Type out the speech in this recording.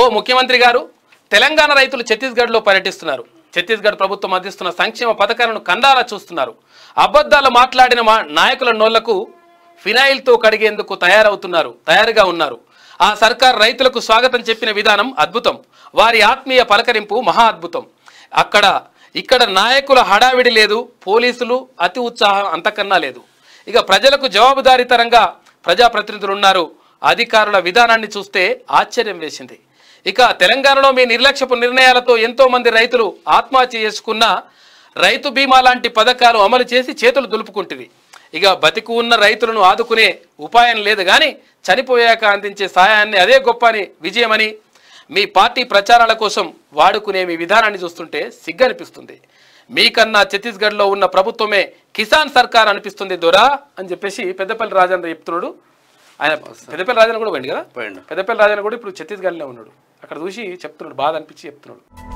ఓ ముఖ్యమంత్రి గారు తెలంగాణ రైతులు ఛత్తీస్గఢ్లో పర్యటిస్తున్నారు ఛత్తీస్గఢ్ ప్రభుత్వం అందిస్తున్న సంక్షేమ పథకాలను కందారా చూస్తున్నారు అబద్ధాలు మాట్లాడిన మా నాయకుల నోళ్లకు ఫినాయిల్తో కడిగేందుకు తయారవుతున్నారు తయారుగా ఉన్నారు ఆ సర్కార్ రైతులకు స్వాగతం చెప్పిన విధానం అద్భుతం వారి ఆత్మీయ పలకరింపు మహా అద్భుతం అక్కడ ఇక్కడ నాయకుల హడావిడి లేదు పోలీసులు అతి ఉత్సాహం అంతకన్నా లేదు ఇక ప్రజలకు జవాబుదారీతరంగా ఉన్నారు అధికారుల విధానాన్ని చూస్తే ఆశ్చర్యం వేసింది ఇక తెలంగాణలో మీ నిర్లక్ష్యపు నిర్ణయాలతో ఎంతో మంది రైతులు ఆత్మహత్య చేసుకున్న రైతు బీమా లాంటి పథకాలు అమలు చేసి చేతులు దులుపుకుంటుంది ఇక బతికు ఉన్న రైతులను ఆదుకునే ఉపాయం లేదు కానీ చనిపోయాక అందించే సాయాన్ని అదే గొప్ప అని విజయమని మీ పార్టీ ప్రచారాల కోసం వాడుకునే మీ విధానాన్ని చూస్తుంటే సిగ్గనిపిస్తుంది మీకన్నా ఛత్తీస్గఢ్లో ఉన్న ప్రభుత్వమే కిసాన్ సర్కార్ అనిపిస్తుంది దొరా అని చెప్పేసి పెద్దపల్లి రాజేంద్ర చెప్తున్నాడు ఆయన పెద్దపల్లి రాజేంద్ర కూడా పోయింది కదా పోయిండు పెద్దపల్లి రాజేంద్ర కూడా ఇప్పుడు ఛత్తీస్గఢ్లో ఉన్నాడు అక్కడ చూసి చెప్తున్నాడు బాధ అనిపించి చెప్తున్నాడు